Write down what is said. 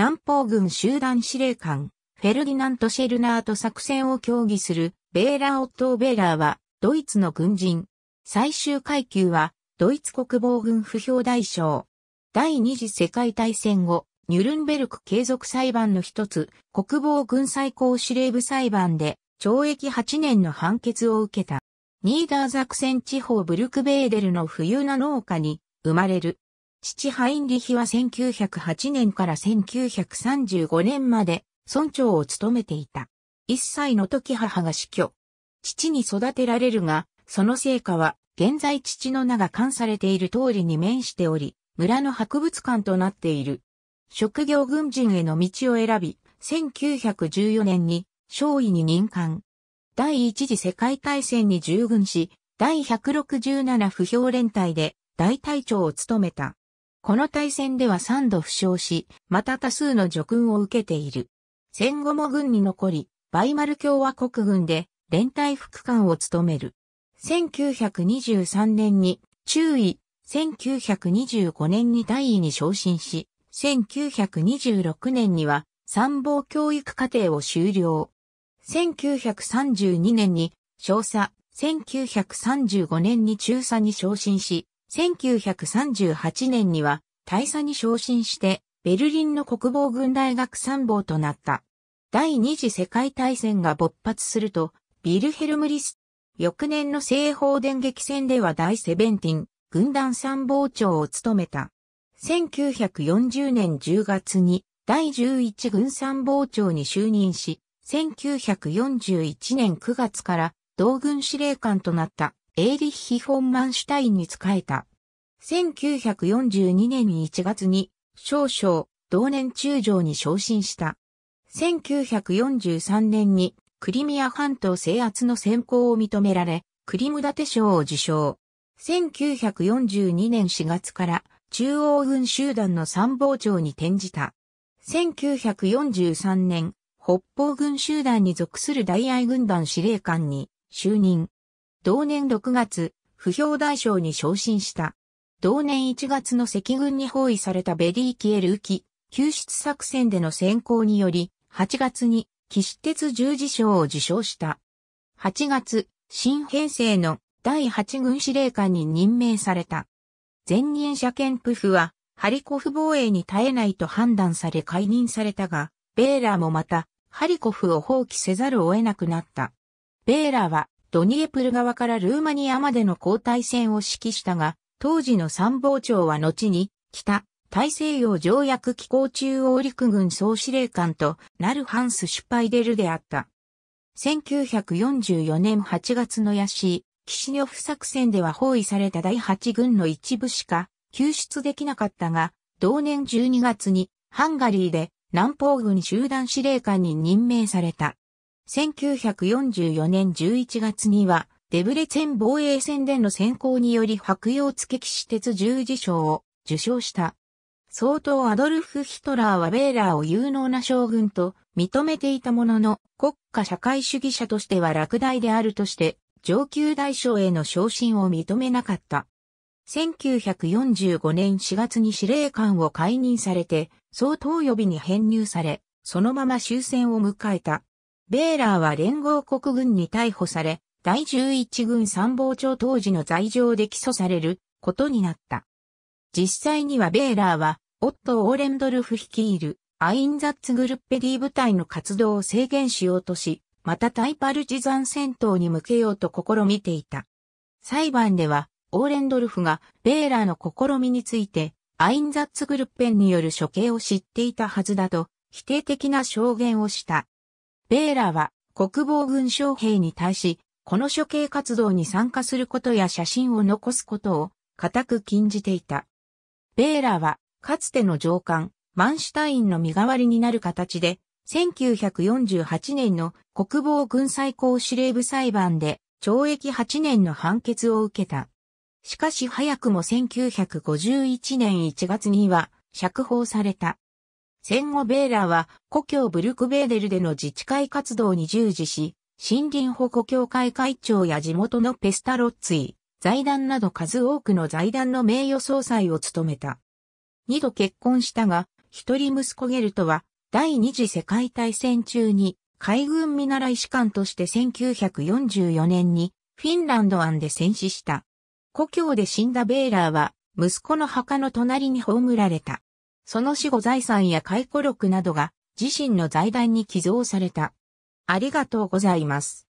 南方軍集団司令官、フェルディナント・シェルナーと作戦を協議する、ベーラー・オットー・ベーラーは、ドイツの軍人。最終階級は、ドイツ国防軍不評大将。第二次世界大戦後、ニュルンベルク継続裁判の一つ、国防軍最高司令部裁判で、懲役8年の判決を受けた。ニーダーザクセン地方ブルクベーデルの冬な農家に生まれる。父ハインリヒは1908年から1935年まで村長を務めていた。一歳の時母が死去。父に育てられるが、その成果は、現在父の名が冠されている通りに面しており、村の博物館となっている。職業軍人への道を選び、1914年に、少尉に任官。第一次世界大戦に従軍し、第167不評連隊で大隊長を務めた。この大戦では3度負傷し、また多数の助訓を受けている。戦後も軍に残り、バイマル共和国軍で連帯副官を務める。1923年に中尉、1925年に大尉に昇進し、1926年には参謀教育課程を修了。1932年に少佐、1935年に中佐に昇進し、1938年には大佐に昇進してベルリンの国防軍大学参謀となった。第二次世界大戦が勃発すると、ビルヘルム・リス、翌年の西方電撃戦では第セベンティン、軍団参謀長を務めた。1940年10月に第11軍参謀長に就任し、1941年9月から同軍司令官となった。エーリッヒ・フォン・マンシュタインに仕えた。1942年1月に少々同年中将に昇進した。1943年にクリミア半島制圧の先行を認められ、クリムテ賞を受賞。1942年4月から中央軍集団の参謀長に転じた。1943年、北方軍集団に属する大愛軍団司令官に就任。同年6月、不評大将に昇進した。同年1月の赤軍に包囲されたベリーキエルウキ、救出作戦での先行により、8月に士鉄十字章を受章した。8月、新編成の第8軍司令官に任命された。前任者ケンプフは、ハリコフ防衛に耐えないと判断され解任されたが、ベーラーもまた、ハリコフを放棄せざるを得なくなった。ベーラーは、ドニエプル側からルーマニアまでの交代戦を指揮したが、当時の参謀長は後に、北、大西洋条約機構中央陸軍総司令官となるハンス・シュパイデルであった。1944年8月のヤシー、キシニョフ作戦では包囲された第8軍の一部しか救出できなかったが、同年12月にハンガリーで南方軍集団司令官に任命された。1944年11月には、デブレツェン防衛戦での先行により白洋付騎士鉄十字章を受賞した。相当アドルフ・ヒトラーはベーラーを有能な将軍と認めていたものの、国家社会主義者としては落第であるとして、上級大将への昇進を認めなかった。1945年4月に司令官を解任されて、総統予備に編入され、そのまま終戦を迎えた。ベーラーは連合国軍に逮捕され、第11軍参謀長当時の罪状で起訴されることになった。実際にはベーラーは、オットー・オーレンドルフ率いるアインザッツグルッペディ部隊の活動を制限しようとし、またタイパルチザン戦闘に向けようと試みていた。裁判では、オーレンドルフがベーラーの試みについて、アインザッツグルッペンによる処刑を知っていたはずだと、否定的な証言をした。ベーラは国防軍将兵に対し、この処刑活動に参加することや写真を残すことを固く禁じていた。ベーラは、かつての上官、マンシュタインの身代わりになる形で、1948年の国防軍最高司令部裁判で懲役8年の判決を受けた。しかし早くも1951年1月には釈放された。戦後ベーラーは故郷ブルクベーデルでの自治会活動に従事し、森林保護協会会長や地元のペスタロッツィ、財団など数多くの財団の名誉総裁を務めた。二度結婚したが、一人息子ゲルトは第二次世界大戦中に海軍見習い士官として1944年にフィンランド湾で戦死した。故郷で死んだベーラーは息子の墓の隣に葬られた。その死後財産や解雇録などが自身の財団に寄贈された。ありがとうございます。